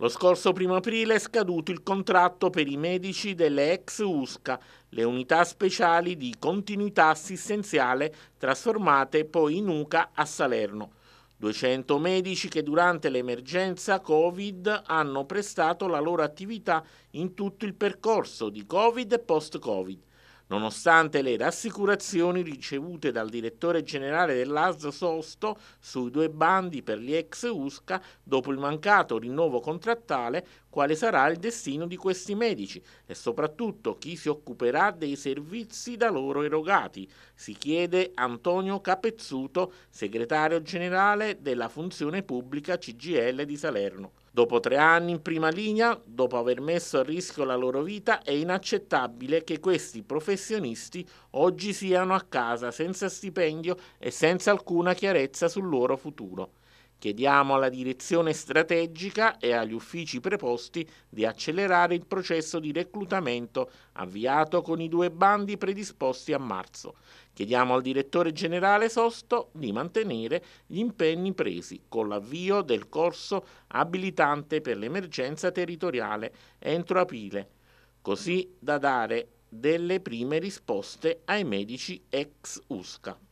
Lo scorso primo aprile è scaduto il contratto per i medici delle ex USCA, le unità speciali di continuità assistenziale trasformate poi in UCA a Salerno. 200 medici che durante l'emergenza Covid hanno prestato la loro attività in tutto il percorso di Covid e post-Covid nonostante le rassicurazioni ricevute dal direttore generale dell'ASL Sosto sui due bandi per gli ex USCA dopo il mancato rinnovo contrattale, quale sarà il destino di questi medici e soprattutto chi si occuperà dei servizi da loro erogati, si chiede Antonio Capezzuto, segretario generale della funzione pubblica CGL di Salerno. Dopo tre anni in prima linea, dopo aver messo a rischio la loro vita, è inaccettabile che questi professionisti oggi siano a casa senza stipendio e senza alcuna chiarezza sul loro futuro. Chiediamo alla direzione strategica e agli uffici preposti di accelerare il processo di reclutamento avviato con i due bandi predisposti a marzo. Chiediamo al direttore generale Sosto di mantenere gli impegni presi con l'avvio del corso abilitante per l'emergenza territoriale entro aprile, così da dare delle prime risposte ai medici ex USCA.